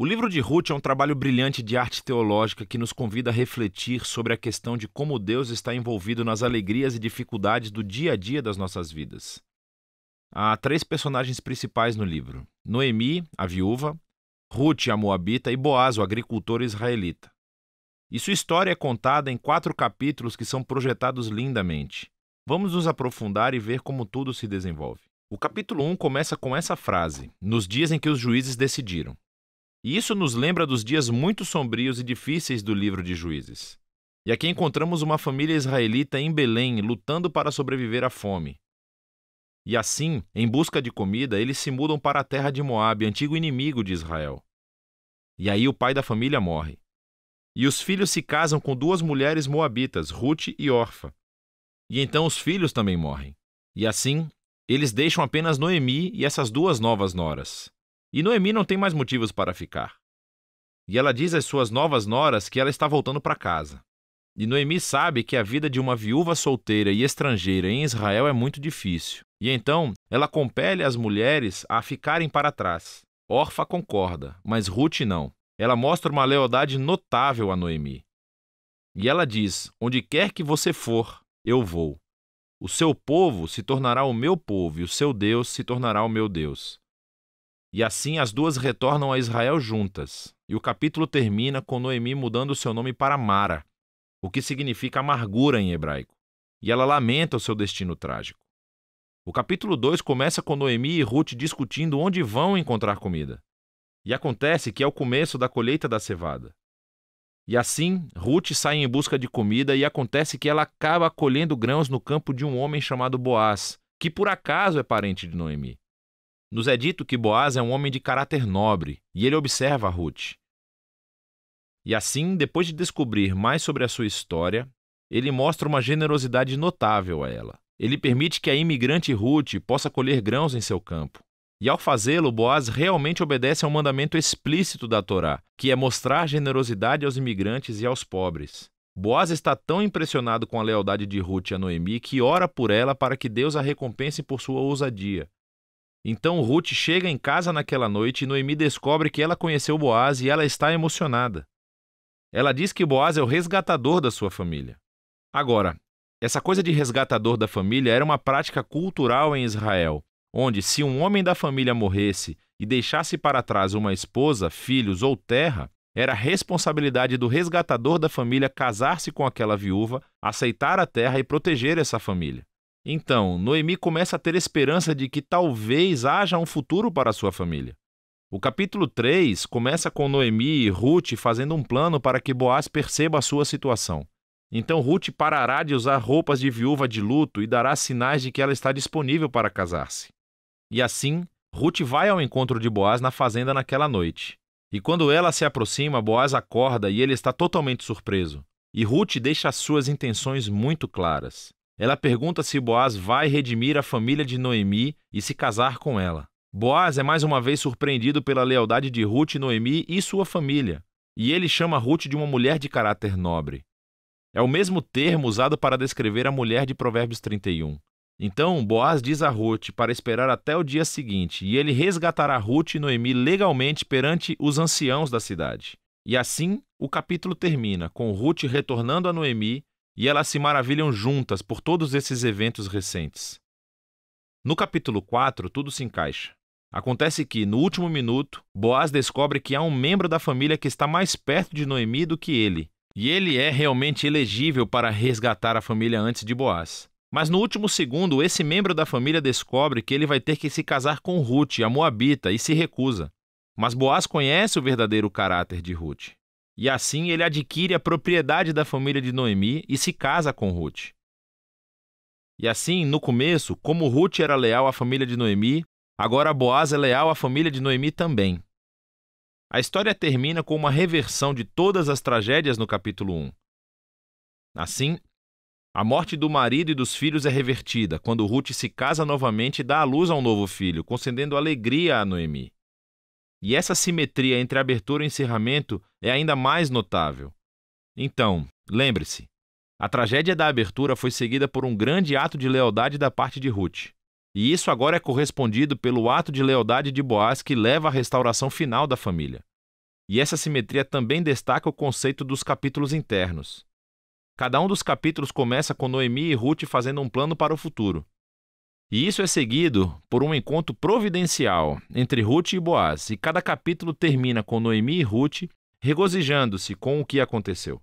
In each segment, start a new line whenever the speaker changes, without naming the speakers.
O livro de Ruth é um trabalho brilhante de arte teológica que nos convida a refletir sobre a questão de como Deus está envolvido nas alegrias e dificuldades do dia a dia das nossas vidas. Há três personagens principais no livro: Noemi, a viúva, Ruth, a moabita, e Boaz, o agricultor israelita. E sua história é contada em quatro capítulos que são projetados lindamente. Vamos nos aprofundar e ver como tudo se desenvolve. O capítulo 1 começa com essa frase: Nos dias em que os juízes decidiram. E isso nos lembra dos dias muito sombrios e difíceis do livro de Juízes. E aqui encontramos uma família israelita em Belém lutando para sobreviver à fome. E assim, em busca de comida, eles se mudam para a terra de Moabe, antigo inimigo de Israel. E aí o pai da família morre. E os filhos se casam com duas mulheres moabitas, Ruth e Orfa. E então os filhos também morrem. E assim, eles deixam apenas Noemi e essas duas novas noras. E Noemi não tem mais motivos para ficar. E ela diz às suas novas noras que ela está voltando para casa. E Noemi sabe que a vida de uma viúva solteira e estrangeira em Israel é muito difícil. E então ela compele as mulheres a ficarem para trás. Orfa concorda, mas Ruth não. Ela mostra uma lealdade notável a Noemi. E ela diz: Onde quer que você for, eu vou. O seu povo se tornará o meu povo, e o seu Deus se tornará o meu Deus. E assim as duas retornam a Israel juntas. E o capítulo termina com Noemi mudando seu nome para Mara, o que significa amargura em hebraico. E ela lamenta o seu destino trágico. O capítulo 2 começa com Noemi e Ruth discutindo onde vão encontrar comida. E acontece que é o começo da colheita da cevada. E assim, Ruth sai em busca de comida e acontece que ela acaba colhendo grãos no campo de um homem chamado Boaz, que por acaso é parente de Noemi. Nos é dito que Boaz é um homem de caráter nobre e ele observa Ruth. E assim, depois de descobrir mais sobre a sua história, ele mostra uma generosidade notável a ela. Ele permite que a imigrante Ruth possa colher grãos em seu campo. E ao fazê-lo, Boaz realmente obedece a um mandamento explícito da Torá, que é mostrar generosidade aos imigrantes e aos pobres. Boaz está tão impressionado com a lealdade de Ruth a Noemi que ora por ela para que Deus a recompense por sua ousadia. Então Ruth chega em casa naquela noite e Noemi descobre que ela conheceu Boaz e ela está emocionada. Ela diz que Boaz é o resgatador da sua família. Agora, essa coisa de resgatador da família era uma prática cultural em Israel, onde se um homem da família morresse e deixasse para trás uma esposa, filhos ou terra, era responsabilidade do resgatador da família casar-se com aquela viúva, aceitar a terra e proteger essa família. Então, Noemi começa a ter esperança de que talvez haja um futuro para sua família. O capítulo 3 começa com Noemi e Ruth fazendo um plano para que Boaz perceba a sua situação. Então Ruth parará de usar roupas de viúva de luto e dará sinais de que ela está disponível para casar-se. E assim, Ruth vai ao encontro de Boaz na fazenda naquela noite. E quando ela se aproxima, Boaz acorda e ele está totalmente surpreso. E Ruth deixa suas intenções muito claras. Ela pergunta se Boaz vai redimir a família de Noemi e se casar com ela. Boaz é mais uma vez surpreendido pela lealdade de Ruth, Noemi e sua família, e ele chama Ruth de uma mulher de caráter nobre. É o mesmo termo usado para descrever a mulher de Provérbios 31. Então, Boaz diz a Ruth para esperar até o dia seguinte, e ele resgatará Ruth e Noemi legalmente perante os anciãos da cidade. E assim, o capítulo termina, com Ruth retornando a Noemi e elas se maravilham juntas por todos esses eventos recentes. No capítulo 4, tudo se encaixa. Acontece que, no último minuto, Boaz descobre que há um membro da família que está mais perto de Noemi do que ele, e ele é realmente elegível para resgatar a família antes de Boaz. Mas no último segundo, esse membro da família descobre que ele vai ter que se casar com Ruth, a Moabita, e se recusa. Mas Boaz conhece o verdadeiro caráter de Ruth. E assim ele adquire a propriedade da família de Noemi e se casa com Ruth. E assim, no começo, como Ruth era leal à família de Noemi, agora Boaz é leal à família de Noemi também. A história termina com uma reversão de todas as tragédias no capítulo 1. Assim, a morte do marido e dos filhos é revertida quando Ruth se casa novamente e dá à luz a um novo filho, concedendo alegria a Noemi. E essa simetria entre abertura e encerramento é ainda mais notável. Então, lembre-se, a tragédia da abertura foi seguida por um grande ato de lealdade da parte de Ruth. E isso agora é correspondido pelo ato de lealdade de Boaz que leva à restauração final da família. E essa simetria também destaca o conceito dos capítulos internos. Cada um dos capítulos começa com Noemi e Ruth fazendo um plano para o futuro, e isso é seguido por um encontro providencial entre Ruth e Boaz, e cada capítulo termina com Noemi e Ruth regozijando-se com o que aconteceu.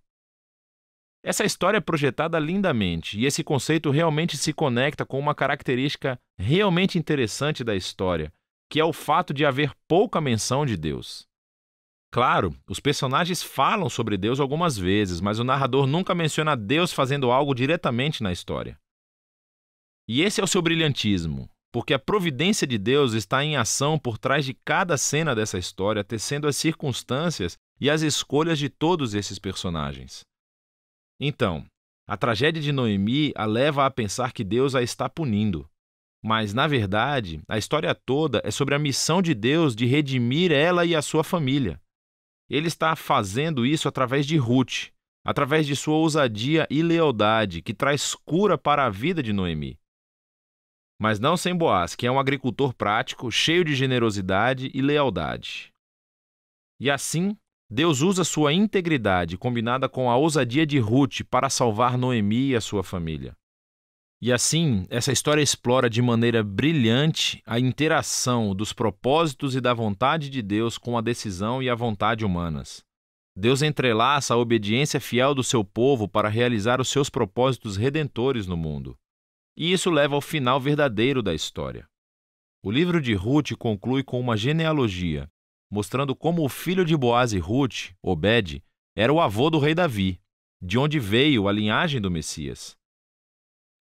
Essa história é projetada lindamente, e esse conceito realmente se conecta com uma característica realmente interessante da história, que é o fato de haver pouca menção de Deus. Claro, os personagens falam sobre Deus algumas vezes, mas o narrador nunca menciona Deus fazendo algo diretamente na história. E esse é o seu brilhantismo, porque a providência de Deus está em ação por trás de cada cena dessa história, tecendo as circunstâncias e as escolhas de todos esses personagens. Então, a tragédia de Noemi a leva a pensar que Deus a está punindo. Mas, na verdade, a história toda é sobre a missão de Deus de redimir ela e a sua família. Ele está fazendo isso através de Ruth, através de sua ousadia e lealdade, que traz cura para a vida de Noemi. Mas não sem Boas, que é um agricultor prático, cheio de generosidade e lealdade. E assim, Deus usa sua integridade combinada com a ousadia de Ruth para salvar Noemi e a sua família. E assim, essa história explora de maneira brilhante a interação dos propósitos e da vontade de Deus com a decisão e a vontade humanas. Deus entrelaça a obediência fiel do seu povo para realizar os seus propósitos redentores no mundo. E isso leva ao final verdadeiro da história. O livro de Ruth conclui com uma genealogia, mostrando como o filho de Boaz e Ruth, Obed, era o avô do rei Davi, de onde veio a linhagem do Messias.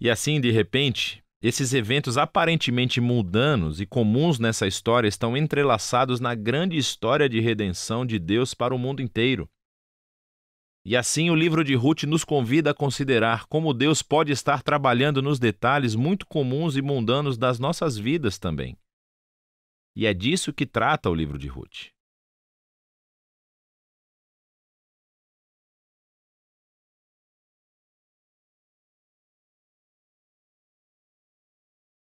E assim, de repente, esses eventos aparentemente mundanos e comuns nessa história estão entrelaçados na grande história de redenção de Deus para o mundo inteiro. E assim o livro de Ruth nos convida a considerar como Deus pode estar trabalhando nos detalhes muito comuns e mundanos das nossas vidas também. E é disso que trata o livro de Ruth.